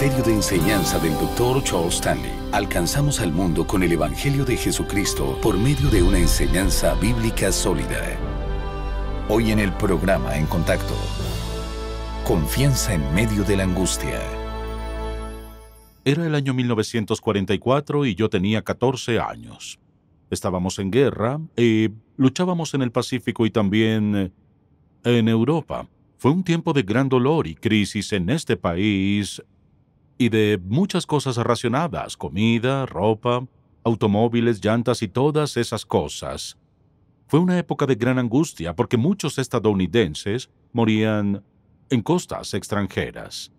ministerio de enseñanza del Dr. Charles Stanley, alcanzamos al mundo con el Evangelio de Jesucristo por medio de una enseñanza bíblica sólida. Hoy en el programa En Contacto, Confianza en medio de la angustia. Era el año 1944 y yo tenía 14 años. Estábamos en guerra, y eh, luchábamos en el Pacífico y también eh, en Europa. Fue un tiempo de gran dolor y crisis en este país y de muchas cosas racionadas, comida, ropa, automóviles, llantas y todas esas cosas. Fue una época de gran angustia porque muchos estadounidenses morían en costas extranjeras.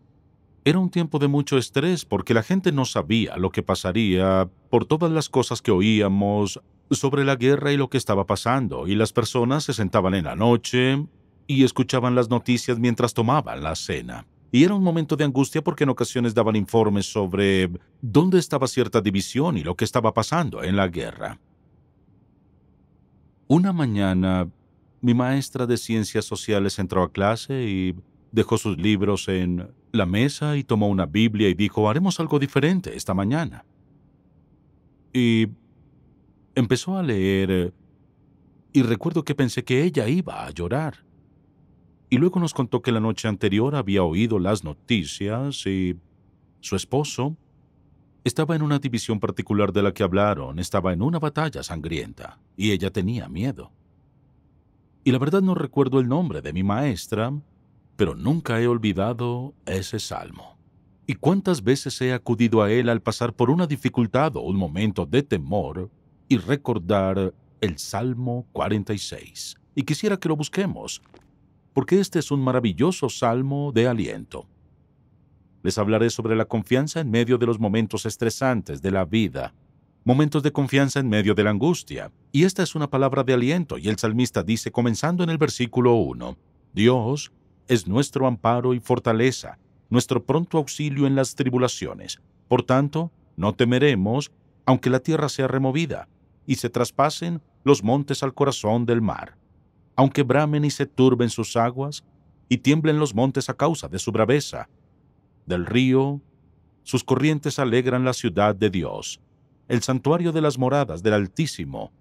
Era un tiempo de mucho estrés porque la gente no sabía lo que pasaría por todas las cosas que oíamos sobre la guerra y lo que estaba pasando, y las personas se sentaban en la noche y escuchaban las noticias mientras tomaban la cena y era un momento de angustia porque en ocasiones daban informes sobre dónde estaba cierta división y lo que estaba pasando en la guerra. Una mañana, mi maestra de ciencias sociales entró a clase y dejó sus libros en la mesa y tomó una Biblia y dijo, haremos algo diferente esta mañana. Y empezó a leer eh, y recuerdo que pensé que ella iba a llorar y luego nos contó que la noche anterior había oído las noticias y su esposo estaba en una división particular de la que hablaron, estaba en una batalla sangrienta y ella tenía miedo. Y la verdad no recuerdo el nombre de mi maestra, pero nunca he olvidado ese salmo. ¿Y cuántas veces he acudido a él al pasar por una dificultad o un momento de temor y recordar el Salmo 46? Y quisiera que lo busquemos porque este es un maravilloso salmo de aliento. Les hablaré sobre la confianza en medio de los momentos estresantes de la vida, momentos de confianza en medio de la angustia, y esta es una palabra de aliento, y el salmista dice comenzando en el versículo 1, Dios es nuestro amparo y fortaleza, nuestro pronto auxilio en las tribulaciones. Por tanto, no temeremos, aunque la tierra sea removida, y se traspasen los montes al corazón del mar aunque bramen y se turben sus aguas, y tiemblen los montes a causa de su braveza. Del río, sus corrientes alegran la ciudad de Dios, el santuario de las moradas del Altísimo.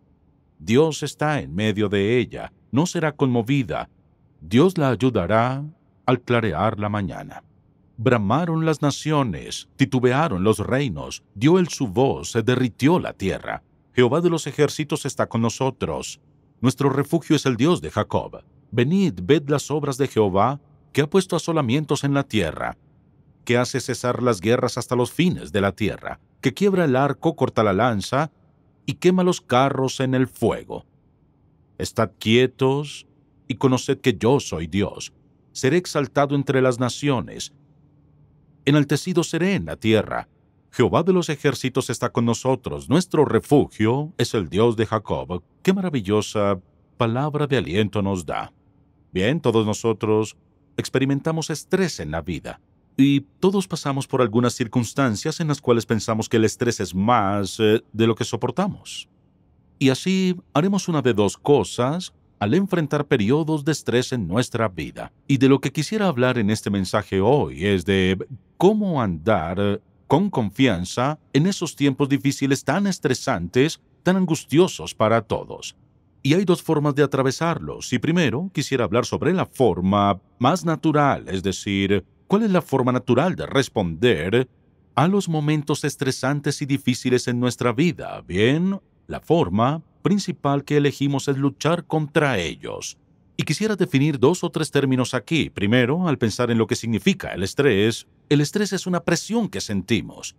Dios está en medio de ella, no será conmovida. Dios la ayudará al clarear la mañana. Bramaron las naciones, titubearon los reinos, dio él su voz, se derritió la tierra. Jehová de los ejércitos está con nosotros. Nuestro refugio es el Dios de Jacob. Venid, ved las obras de Jehová, que ha puesto asolamientos en la tierra, que hace cesar las guerras hasta los fines de la tierra, que quiebra el arco, corta la lanza, y quema los carros en el fuego. Estad quietos y conoced que yo soy Dios. Seré exaltado entre las naciones. Enaltecido seré en la tierra. Jehová de los ejércitos está con nosotros, nuestro refugio es el Dios de Jacob. Qué maravillosa palabra de aliento nos da. Bien, todos nosotros experimentamos estrés en la vida y todos pasamos por algunas circunstancias en las cuales pensamos que el estrés es más eh, de lo que soportamos. Y así haremos una de dos cosas al enfrentar periodos de estrés en nuestra vida. Y de lo que quisiera hablar en este mensaje hoy es de cómo andar con confianza en esos tiempos difíciles tan estresantes, tan angustiosos para todos. Y hay dos formas de atravesarlos. Y primero quisiera hablar sobre la forma más natural, es decir, cuál es la forma natural de responder a los momentos estresantes y difíciles en nuestra vida. Bien, la forma principal que elegimos es luchar contra ellos. Y quisiera definir dos o tres términos aquí. Primero, al pensar en lo que significa el estrés, el estrés es una presión que sentimos.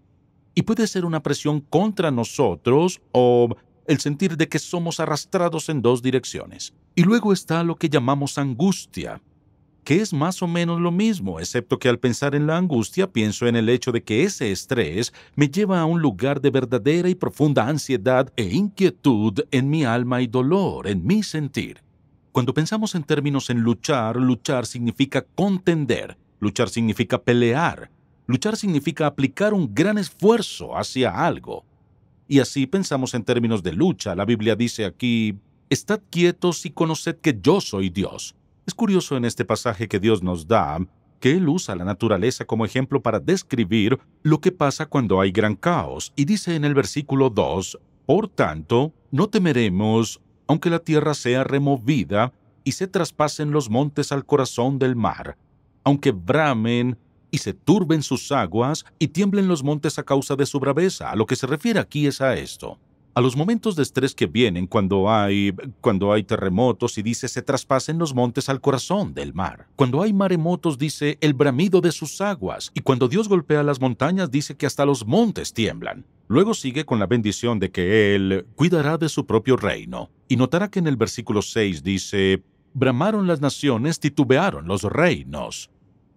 Y puede ser una presión contra nosotros o el sentir de que somos arrastrados en dos direcciones. Y luego está lo que llamamos angustia, que es más o menos lo mismo, excepto que al pensar en la angustia pienso en el hecho de que ese estrés me lleva a un lugar de verdadera y profunda ansiedad e inquietud en mi alma y dolor en mi sentir. Cuando pensamos en términos en luchar, luchar significa contender, luchar significa pelear, luchar significa aplicar un gran esfuerzo hacia algo. Y así pensamos en términos de lucha. La Biblia dice aquí, Estad quietos y conoced que yo soy Dios. Es curioso en este pasaje que Dios nos da que Él usa la naturaleza como ejemplo para describir lo que pasa cuando hay gran caos. Y dice en el versículo 2, Por tanto, no temeremos aunque la tierra sea removida y se traspasen los montes al corazón del mar, aunque bramen y se turben sus aguas y tiemblen los montes a causa de su braveza. A lo que se refiere aquí es a esto. A los momentos de estrés que vienen cuando hay, cuando hay terremotos y dice se traspasen los montes al corazón del mar. Cuando hay maremotos dice el bramido de sus aguas. Y cuando Dios golpea las montañas dice que hasta los montes tiemblan. Luego sigue con la bendición de que Él cuidará de su propio reino. Y notará que en el versículo 6 dice, Bramaron las naciones, titubearon los reinos.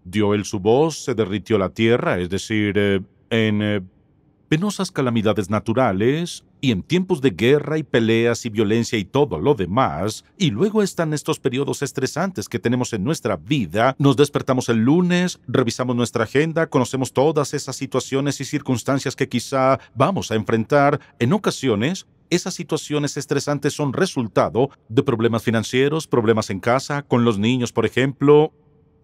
Dio Él su voz, se derritió la tierra, es decir, eh, en eh, penosas calamidades naturales, y en tiempos de guerra y peleas y violencia y todo lo demás, y luego están estos periodos estresantes que tenemos en nuestra vida, nos despertamos el lunes, revisamos nuestra agenda, conocemos todas esas situaciones y circunstancias que quizá vamos a enfrentar, en ocasiones esas situaciones estresantes son resultado de problemas financieros, problemas en casa, con los niños, por ejemplo,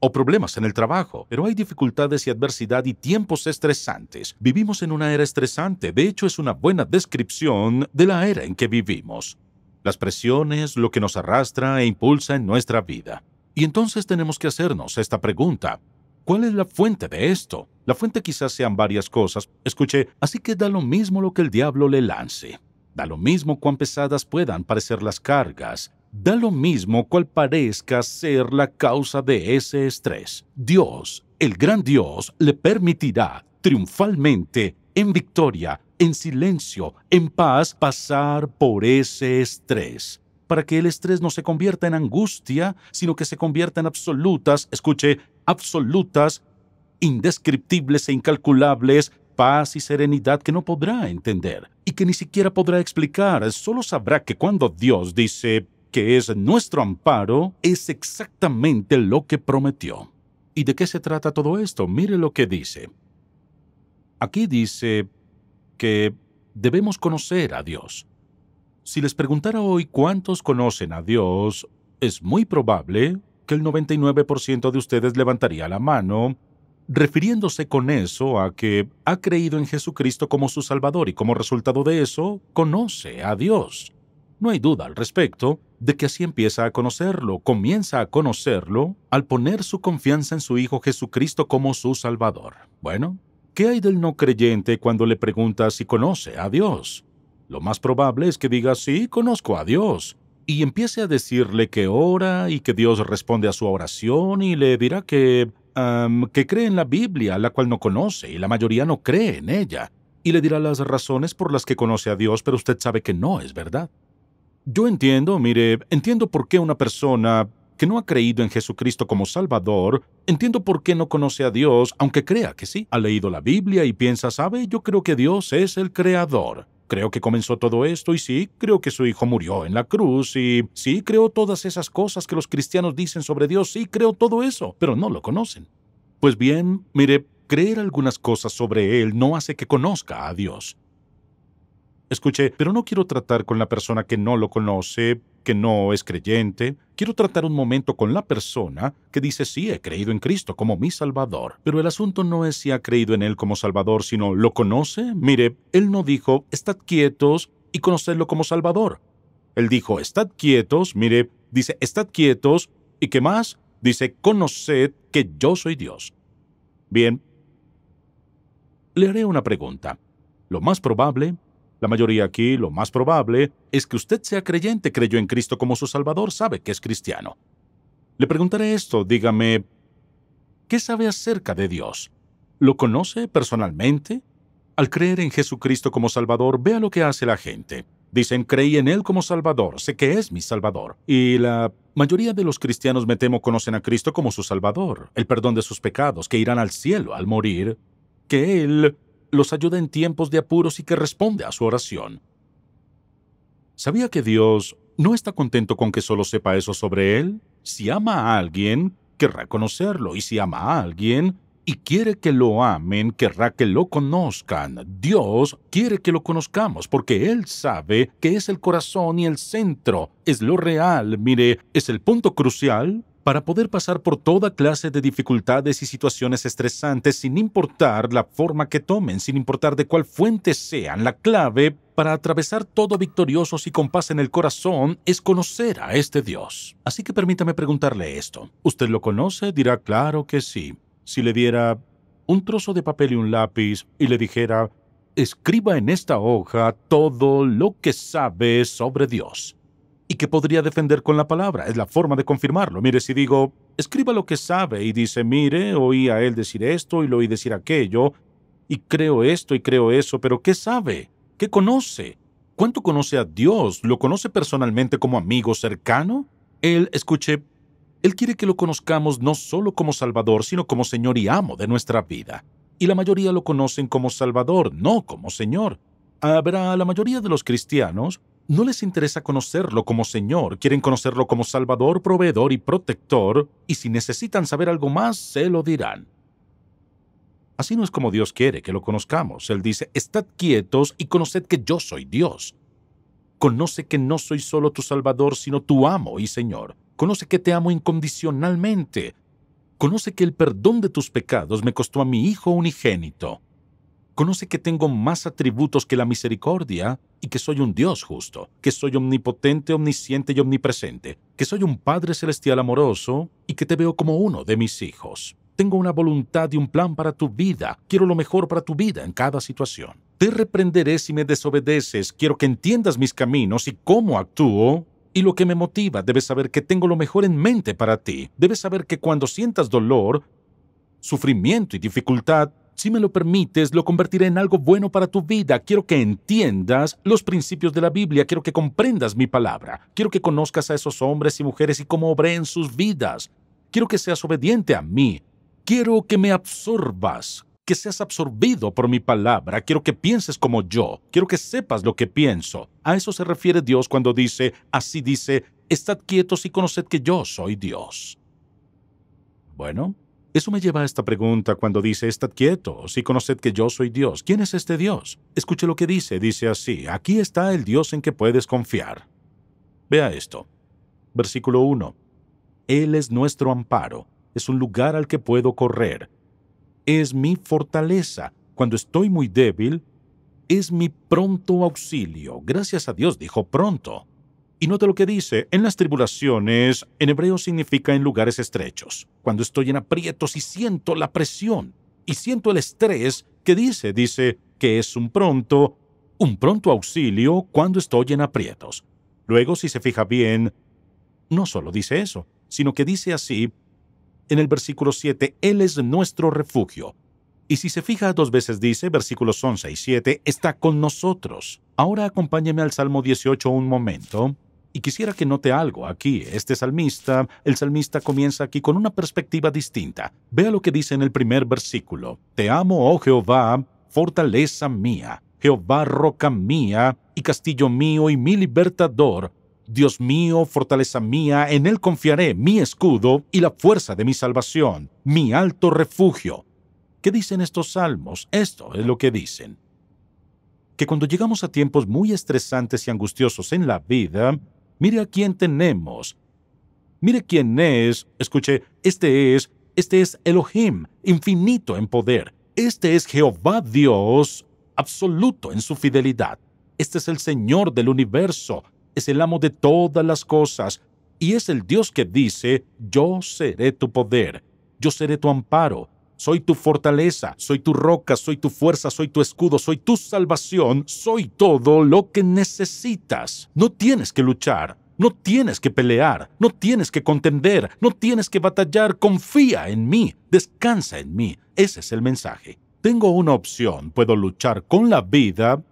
o problemas en el trabajo, pero hay dificultades y adversidad y tiempos estresantes. Vivimos en una era estresante, de hecho es una buena descripción de la era en que vivimos. Las presiones, lo que nos arrastra e impulsa en nuestra vida. Y entonces tenemos que hacernos esta pregunta. ¿Cuál es la fuente de esto? La fuente quizás sean varias cosas. Escuche, así que da lo mismo lo que el diablo le lance. Da lo mismo cuán pesadas puedan parecer las cargas. Da lo mismo cual parezca ser la causa de ese estrés. Dios, el gran Dios, le permitirá triunfalmente, en victoria, en silencio, en paz, pasar por ese estrés para que el estrés no se convierta en angustia, sino que se convierta en absolutas, escuche, absolutas, indescriptibles e incalculables, paz y serenidad que no podrá entender y que ni siquiera podrá explicar, solo sabrá que cuando Dios dice, que es nuestro amparo, es exactamente lo que prometió. ¿Y de qué se trata todo esto? Mire lo que dice. Aquí dice que debemos conocer a Dios. Si les preguntara hoy cuántos conocen a Dios, es muy probable que el 99% de ustedes levantaría la mano, refiriéndose con eso a que ha creído en Jesucristo como su Salvador y como resultado de eso, conoce a Dios. No hay duda al respecto, de que así empieza a conocerlo, comienza a conocerlo al poner su confianza en su Hijo Jesucristo como su Salvador. Bueno, ¿qué hay del no creyente cuando le pregunta si conoce a Dios? Lo más probable es que diga, sí, conozco a Dios, y empiece a decirle que ora y que Dios responde a su oración y le dirá que... que cree en la Biblia, la cual no conoce, y la mayoría no cree en ella, y le dirá las razones por las que conoce a Dios, pero usted sabe que no es verdad. Yo entiendo, mire, entiendo por qué una persona que no ha creído en Jesucristo como Salvador, entiendo por qué no conoce a Dios, aunque crea que sí. Ha leído la Biblia y piensa, sabe, yo creo que Dios es el Creador. Creo que comenzó todo esto y sí, creo que su hijo murió en la cruz y sí, creo todas esas cosas que los cristianos dicen sobre Dios, sí, creo todo eso, pero no lo conocen. Pues bien, mire, creer algunas cosas sobre Él no hace que conozca a Dios. Escuche, pero no quiero tratar con la persona que no lo conoce, que no es creyente. Quiero tratar un momento con la persona que dice, sí, he creído en Cristo como mi Salvador. Pero el asunto no es si ha creído en Él como Salvador, sino, ¿lo conoce? Mire, Él no dijo, estad quietos y conocedlo como Salvador. Él dijo, estad quietos, mire, dice, estad quietos, ¿y qué más? Dice, conoced que yo soy Dios. Bien, le haré una pregunta. Lo más probable la mayoría aquí, lo más probable, es que usted sea creyente, creyó en Cristo como su Salvador, sabe que es cristiano. Le preguntaré esto, dígame, ¿qué sabe acerca de Dios? ¿Lo conoce personalmente? Al creer en Jesucristo como Salvador, vea lo que hace la gente. Dicen, creí en Él como Salvador, sé que es mi Salvador. Y la mayoría de los cristianos, me temo, conocen a Cristo como su Salvador, el perdón de sus pecados, que irán al cielo al morir, que Él los ayuda en tiempos de apuros y que responde a su oración. ¿Sabía que Dios no está contento con que solo sepa eso sobre él? Si ama a alguien, querrá conocerlo, y si ama a alguien y quiere que lo amen, querrá que lo conozcan. Dios quiere que lo conozcamos porque Él sabe que es el corazón y el centro, es lo real, mire, es el punto crucial para poder pasar por toda clase de dificultades y situaciones estresantes sin importar la forma que tomen, sin importar de cuál fuente sean. La clave para atravesar todo victoriosos y con paz en el corazón es conocer a este Dios. Así que permítame preguntarle esto. ¿Usted lo conoce? Dirá claro que sí. Si le diera un trozo de papel y un lápiz y le dijera, escriba en esta hoja todo lo que sabe sobre Dios y qué podría defender con la palabra. Es la forma de confirmarlo. Mire, si digo, escriba lo que sabe y dice, mire, oí a él decir esto y lo oí decir aquello, y creo esto y creo eso, pero ¿qué sabe? ¿Qué conoce? ¿Cuánto conoce a Dios? ¿Lo conoce personalmente como amigo cercano? Él, escuche, Él quiere que lo conozcamos no solo como Salvador, sino como Señor y amo de nuestra vida. Y la mayoría lo conocen como Salvador, no como Señor. Habrá la mayoría de los cristianos no les interesa conocerlo como Señor, quieren conocerlo como Salvador, proveedor y protector, y si necesitan saber algo más, se lo dirán. Así no es como Dios quiere que lo conozcamos. Él dice, estad quietos y conoced que yo soy Dios. Conoce que no soy solo tu Salvador, sino tu amo y Señor. Conoce que te amo incondicionalmente. Conoce que el perdón de tus pecados me costó a mi Hijo unigénito. Conoce que tengo más atributos que la misericordia y que soy un Dios justo, que soy omnipotente, omnisciente y omnipresente, que soy un Padre celestial amoroso y que te veo como uno de mis hijos. Tengo una voluntad y un plan para tu vida. Quiero lo mejor para tu vida en cada situación. Te reprenderé si me desobedeces. Quiero que entiendas mis caminos y cómo actúo y lo que me motiva. Debes saber que tengo lo mejor en mente para ti. Debes saber que cuando sientas dolor, sufrimiento y dificultad, si me lo permites, lo convertiré en algo bueno para tu vida. Quiero que entiendas los principios de la Biblia. Quiero que comprendas mi palabra. Quiero que conozcas a esos hombres y mujeres y cómo obré en sus vidas. Quiero que seas obediente a mí. Quiero que me absorbas, que seas absorbido por mi palabra. Quiero que pienses como yo. Quiero que sepas lo que pienso. A eso se refiere Dios cuando dice, así dice, estad quietos y conoced que yo soy Dios. Bueno, eso me lleva a esta pregunta cuando dice, estad quietos y conoced que yo soy Dios. ¿Quién es este Dios? Escuche lo que dice, dice así, aquí está el Dios en que puedes confiar. Vea esto. Versículo 1. Él es nuestro amparo, es un lugar al que puedo correr. Es mi fortaleza. Cuando estoy muy débil, es mi pronto auxilio. Gracias a Dios dijo pronto. Y nota lo que dice, en las tribulaciones, en hebreo significa en lugares estrechos, cuando estoy en aprietos y siento la presión y siento el estrés, ¿qué dice, dice que es un pronto, un pronto auxilio cuando estoy en aprietos. Luego, si se fija bien, no solo dice eso, sino que dice así, en el versículo 7, Él es nuestro refugio. Y si se fija dos veces dice, versículos 11 y 7, está con nosotros. Ahora acompáñeme al Salmo 18 un momento. Y quisiera que note algo aquí. Este salmista, el salmista comienza aquí con una perspectiva distinta. Vea lo que dice en el primer versículo. Te amo, oh Jehová, fortaleza mía, Jehová roca mía y castillo mío y mi libertador. Dios mío, fortaleza mía, en él confiaré mi escudo y la fuerza de mi salvación, mi alto refugio. ¿Qué dicen estos salmos? Esto es lo que dicen. Que cuando llegamos a tiempos muy estresantes y angustiosos en la vida, Mire a quién tenemos. Mire quién es. Escuche, este es, este es Elohim, infinito en poder. Este es Jehová Dios, absoluto en su fidelidad. Este es el Señor del universo, es el amo de todas las cosas, y es el Dios que dice, yo seré tu poder, yo seré tu amparo, soy tu fortaleza, soy tu roca, soy tu fuerza, soy tu escudo, soy tu salvación, soy todo lo que necesitas. No tienes que luchar. No tienes que pelear, no tienes que contender, no tienes que batallar, confía en mí, descansa en mí. Ese es el mensaje. Tengo una opción, puedo luchar con la vida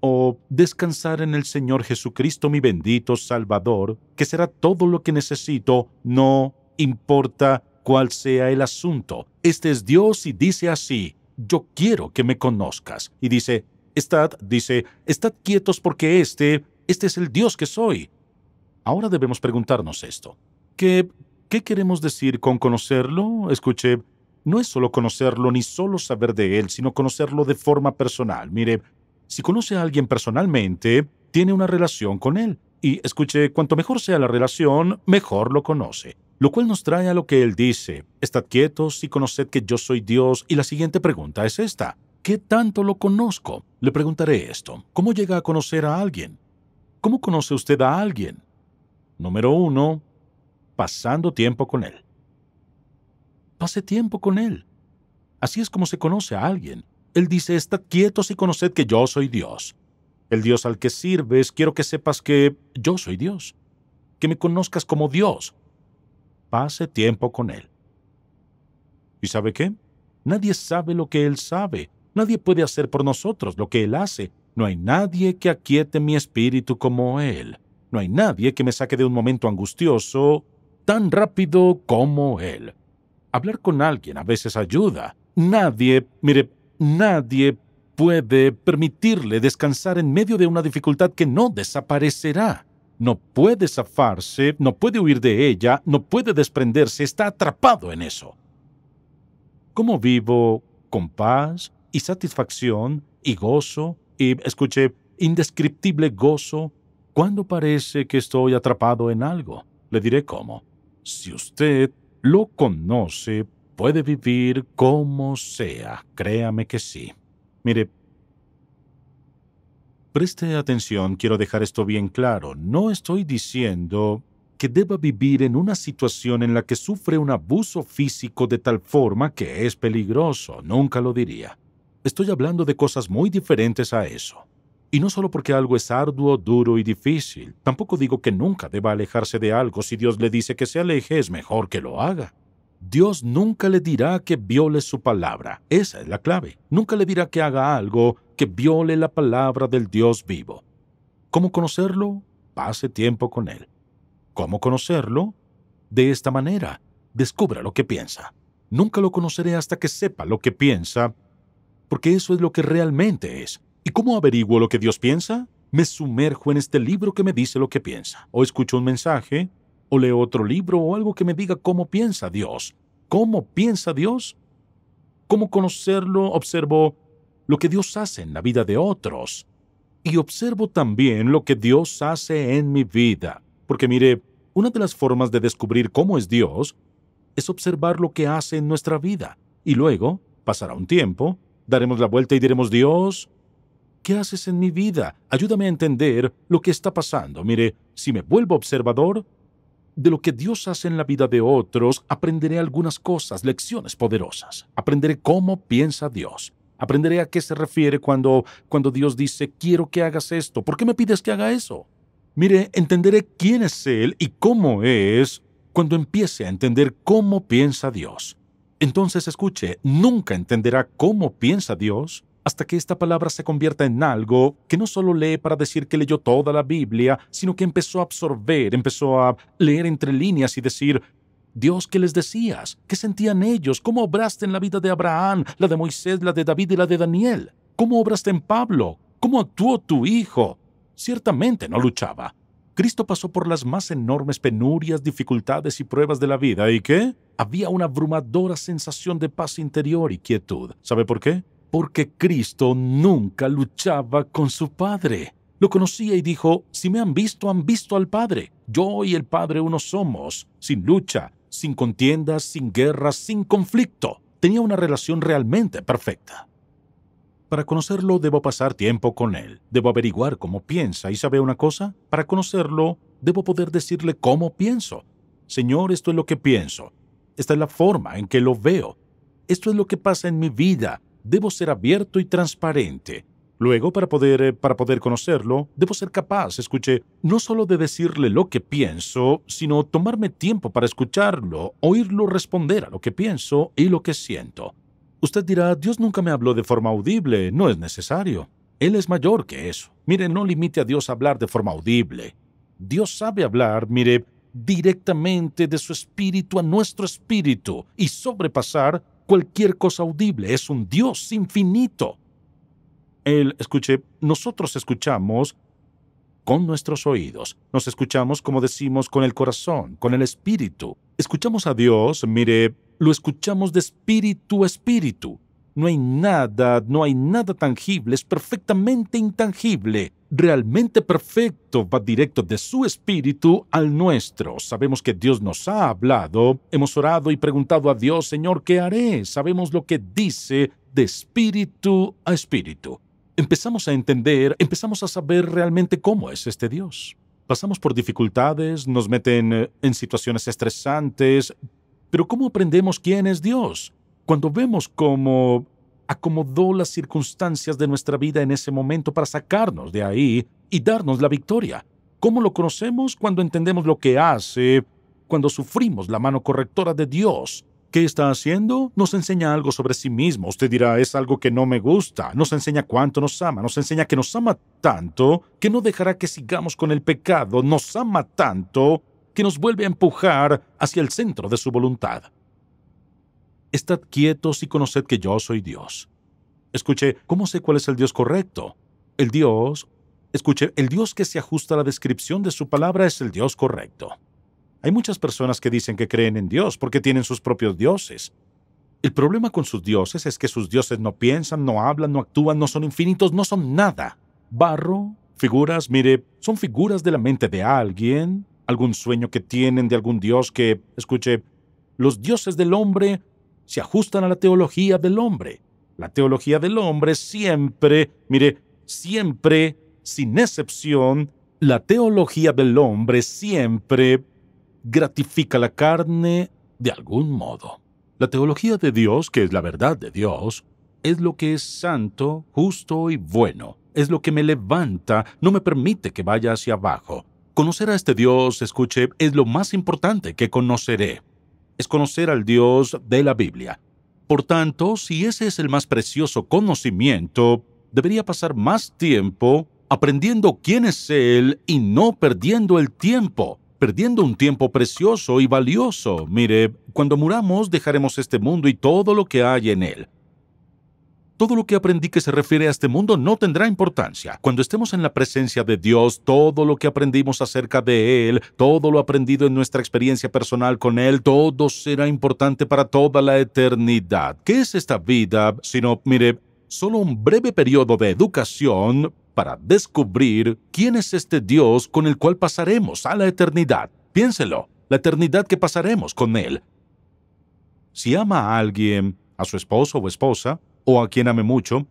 o descansar en el Señor Jesucristo, mi bendito Salvador, que será todo lo que necesito, no importa cuál sea el asunto. Este es Dios y dice así, yo quiero que me conozcas. Y dice, estad, dice, estad quietos porque este, este es el Dios que soy. Ahora debemos preguntarnos esto. ¿Qué, qué queremos decir con conocerlo? Escuche, no es solo conocerlo ni solo saber de él, sino conocerlo de forma personal. Mire, si conoce a alguien personalmente, tiene una relación con él. Y escuche, cuanto mejor sea la relación, mejor lo conoce. Lo cual nos trae a lo que él dice, estad quietos y conoced que yo soy Dios, y la siguiente pregunta es esta, ¿qué tanto lo conozco? Le preguntaré esto, ¿cómo llega a conocer a alguien? ¿Cómo conoce usted a alguien? Número uno, pasando tiempo con él. Pase tiempo con él. Así es como se conoce a alguien. Él dice, estad quietos y conoced que yo soy Dios. El Dios al que sirves, quiero que sepas que yo soy Dios. Que me conozcas como Dios, pase tiempo con Él. ¿Y sabe qué? Nadie sabe lo que Él sabe. Nadie puede hacer por nosotros lo que Él hace. No hay nadie que aquiete mi espíritu como Él. No hay nadie que me saque de un momento angustioso tan rápido como Él. Hablar con alguien a veces ayuda. Nadie, mire, nadie puede permitirle descansar en medio de una dificultad que no desaparecerá no puede zafarse, no puede huir de ella, no puede desprenderse, está atrapado en eso. ¿Cómo vivo con paz y satisfacción y gozo y, escuche, indescriptible gozo cuando parece que estoy atrapado en algo? Le diré cómo. Si usted lo conoce, puede vivir como sea, créame que sí. Mire, Preste atención, quiero dejar esto bien claro. No estoy diciendo que deba vivir en una situación en la que sufre un abuso físico de tal forma que es peligroso. Nunca lo diría. Estoy hablando de cosas muy diferentes a eso. Y no solo porque algo es arduo, duro y difícil. Tampoco digo que nunca deba alejarse de algo. Si Dios le dice que se aleje, es mejor que lo haga. Dios nunca le dirá que viole su palabra. Esa es la clave. Nunca le dirá que haga algo que viole la palabra del Dios vivo. ¿Cómo conocerlo? Pase tiempo con él. ¿Cómo conocerlo? De esta manera, descubra lo que piensa. Nunca lo conoceré hasta que sepa lo que piensa, porque eso es lo que realmente es. ¿Y cómo averiguo lo que Dios piensa? Me sumerjo en este libro que me dice lo que piensa, o escucho un mensaje, o leo otro libro o algo que me diga cómo piensa Dios. ¿Cómo piensa Dios? ¿Cómo conocerlo? Observo lo que Dios hace en la vida de otros. Y observo también lo que Dios hace en mi vida. Porque mire, una de las formas de descubrir cómo es Dios es observar lo que hace en nuestra vida. Y luego, pasará un tiempo, daremos la vuelta y diremos, Dios, ¿qué haces en mi vida? Ayúdame a entender lo que está pasando. Mire, si me vuelvo observador, de lo que Dios hace en la vida de otros, aprenderé algunas cosas, lecciones poderosas. Aprenderé cómo piensa Dios. Aprenderé a qué se refiere cuando, cuando Dios dice, quiero que hagas esto. ¿Por qué me pides que haga eso? Mire, entenderé quién es Él y cómo es cuando empiece a entender cómo piensa Dios. Entonces escuche, nunca entenderá cómo piensa Dios hasta que esta palabra se convierta en algo que no solo lee para decir que leyó toda la Biblia, sino que empezó a absorber, empezó a leer entre líneas y decir, Dios, ¿qué les decías? ¿Qué sentían ellos? ¿Cómo obraste en la vida de Abraham, la de Moisés, la de David y la de Daniel? ¿Cómo obraste en Pablo? ¿Cómo actuó tu hijo? Ciertamente no luchaba. Cristo pasó por las más enormes penurias, dificultades y pruebas de la vida. ¿Y qué? Había una abrumadora sensación de paz interior y quietud. ¿Sabe por qué? Porque Cristo nunca luchaba con su Padre. Lo conocía y dijo, si me han visto, han visto al Padre. Yo y el Padre uno somos, sin lucha, sin contiendas, sin guerras, sin conflicto. Tenía una relación realmente perfecta. Para conocerlo debo pasar tiempo con él, debo averiguar cómo piensa y sabe una cosa, para conocerlo debo poder decirle cómo pienso. Señor, esto es lo que pienso, esta es la forma en que lo veo, esto es lo que pasa en mi vida, debo ser abierto y transparente, Luego, para poder, eh, para poder conocerlo, debo ser capaz, escuche, no solo de decirle lo que pienso, sino tomarme tiempo para escucharlo, oírlo responder a lo que pienso y lo que siento. Usted dirá, Dios nunca me habló de forma audible, no es necesario. Él es mayor que eso. Mire, no limite a Dios a hablar de forma audible. Dios sabe hablar, mire, directamente de su espíritu a nuestro espíritu y sobrepasar cualquier cosa audible. Es un Dios infinito. Él escuche, nosotros escuchamos con nuestros oídos, nos escuchamos como decimos con el corazón, con el espíritu. Escuchamos a Dios, mire, lo escuchamos de espíritu a espíritu. No hay nada, no hay nada tangible, es perfectamente intangible, realmente perfecto, va directo de su espíritu al nuestro. Sabemos que Dios nos ha hablado, hemos orado y preguntado a Dios, Señor, ¿qué haré? Sabemos lo que dice de espíritu a espíritu empezamos a entender, empezamos a saber realmente cómo es este Dios. Pasamos por dificultades, nos meten eh, en situaciones estresantes, pero ¿cómo aprendemos quién es Dios? Cuando vemos cómo acomodó las circunstancias de nuestra vida en ese momento para sacarnos de ahí y darnos la victoria. ¿Cómo lo conocemos? Cuando entendemos lo que hace, cuando sufrimos la mano correctora de Dios, ¿Qué está haciendo? Nos enseña algo sobre sí mismo. Usted dirá, es algo que no me gusta. Nos enseña cuánto nos ama. Nos enseña que nos ama tanto que no dejará que sigamos con el pecado. Nos ama tanto que nos vuelve a empujar hacia el centro de su voluntad. Estad quietos y conoced que yo soy Dios. Escuche, ¿cómo sé cuál es el Dios correcto? El Dios, escuche, el Dios que se ajusta a la descripción de su palabra es el Dios correcto. Hay muchas personas que dicen que creen en Dios porque tienen sus propios dioses. El problema con sus dioses es que sus dioses no piensan, no hablan, no actúan, no son infinitos, no son nada. Barro, figuras, mire, son figuras de la mente de alguien, algún sueño que tienen de algún dios que, escuche, los dioses del hombre se ajustan a la teología del hombre. La teología del hombre siempre, mire, siempre, sin excepción, la teología del hombre siempre gratifica la carne de algún modo. La teología de Dios, que es la verdad de Dios, es lo que es santo, justo y bueno. Es lo que me levanta, no me permite que vaya hacia abajo. Conocer a este Dios, escuche, es lo más importante que conoceré. Es conocer al Dios de la Biblia. Por tanto, si ese es el más precioso conocimiento, debería pasar más tiempo aprendiendo quién es Él y no perdiendo el tiempo perdiendo un tiempo precioso y valioso. Mire, cuando muramos dejaremos este mundo y todo lo que hay en él. Todo lo que aprendí que se refiere a este mundo no tendrá importancia. Cuando estemos en la presencia de Dios, todo lo que aprendimos acerca de Él, todo lo aprendido en nuestra experiencia personal con Él, todo será importante para toda la eternidad. ¿Qué es esta vida? Sino, mire, solo un breve periodo de educación para descubrir quién es este Dios con el cual pasaremos a la eternidad. Piénselo, la eternidad que pasaremos con Él. Si ama a alguien, a su esposo o esposa, o a quien ame mucho,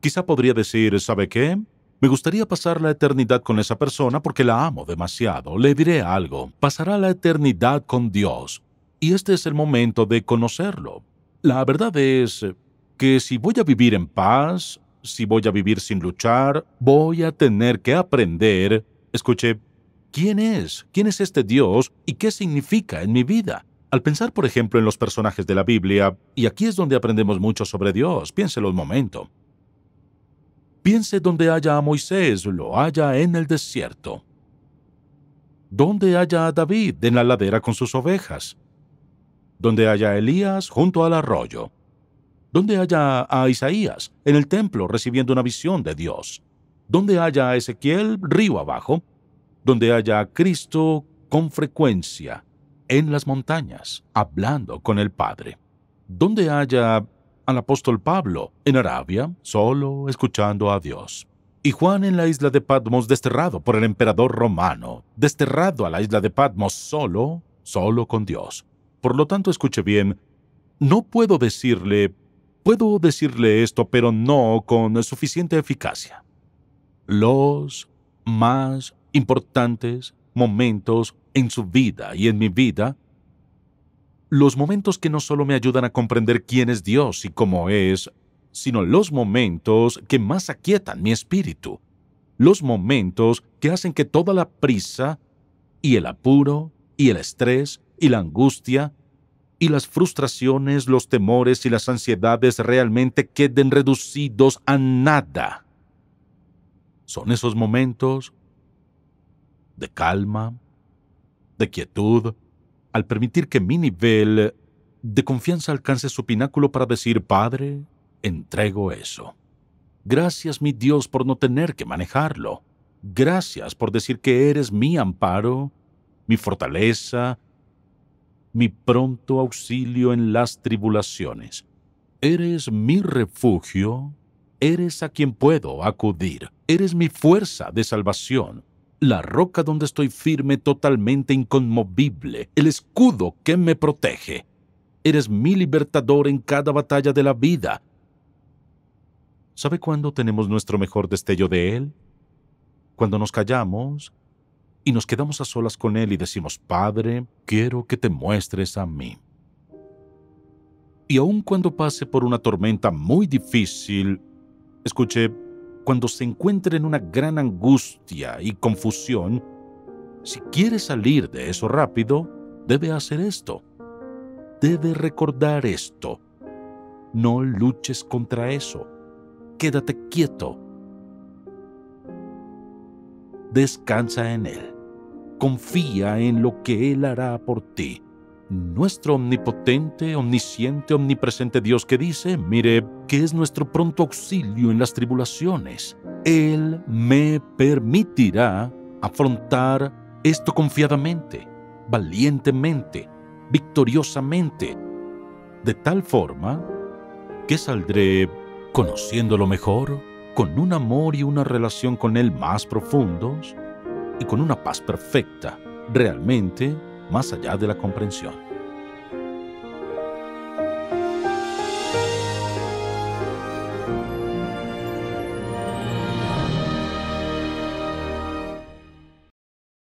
quizá podría decir, ¿sabe qué? Me gustaría pasar la eternidad con esa persona porque la amo demasiado. Le diré algo. Pasará la eternidad con Dios. Y este es el momento de conocerlo. La verdad es que si voy a vivir en paz, si voy a vivir sin luchar, voy a tener que aprender, escuche, ¿quién es? ¿Quién es este Dios? ¿Y qué significa en mi vida? Al pensar, por ejemplo, en los personajes de la Biblia, y aquí es donde aprendemos mucho sobre Dios, piénselo un momento. Piense donde haya a Moisés, lo haya en el desierto. Donde haya a David, en la ladera con sus ovejas. Donde haya a Elías, junto al arroyo. ¿Dónde haya a Isaías? En el templo, recibiendo una visión de Dios. ¿Dónde haya a Ezequiel? Río abajo. ¿Dónde haya a Cristo? Con frecuencia, en las montañas, hablando con el Padre. ¿Dónde haya al apóstol Pablo? En Arabia, solo escuchando a Dios. Y Juan en la isla de Patmos, desterrado por el emperador romano, desterrado a la isla de Patmos, solo, solo con Dios. Por lo tanto, escuche bien, no puedo decirle, Puedo decirle esto, pero no con suficiente eficacia. Los más importantes momentos en su vida y en mi vida, los momentos que no solo me ayudan a comprender quién es Dios y cómo es, sino los momentos que más aquietan mi espíritu, los momentos que hacen que toda la prisa y el apuro y el estrés y la angustia y las frustraciones, los temores y las ansiedades realmente queden reducidos a nada. Son esos momentos de calma, de quietud, al permitir que mi nivel de confianza alcance su pináculo para decir, Padre, entrego eso. Gracias, mi Dios, por no tener que manejarlo. Gracias por decir que eres mi amparo, mi fortaleza, mi pronto auxilio en las tribulaciones. Eres mi refugio, eres a quien puedo acudir, eres mi fuerza de salvación, la roca donde estoy firme totalmente inconmovible, el escudo que me protege. Eres mi libertador en cada batalla de la vida. ¿Sabe cuándo tenemos nuestro mejor destello de Él? Cuando nos callamos y nos quedamos a solas con Él y decimos, Padre, quiero que te muestres a mí. Y aun cuando pase por una tormenta muy difícil, escuche, cuando se encuentre en una gran angustia y confusión, si quiere salir de eso rápido, debe hacer esto. Debe recordar esto. No luches contra eso. Quédate quieto. Descansa en él confía en lo que Él hará por ti. Nuestro omnipotente, omnisciente, omnipresente Dios que dice, mire, que es nuestro pronto auxilio en las tribulaciones. Él me permitirá afrontar esto confiadamente, valientemente, victoriosamente, de tal forma que saldré conociéndolo mejor, con un amor y una relación con Él más profundos, y con una paz perfecta, realmente más allá de la comprensión.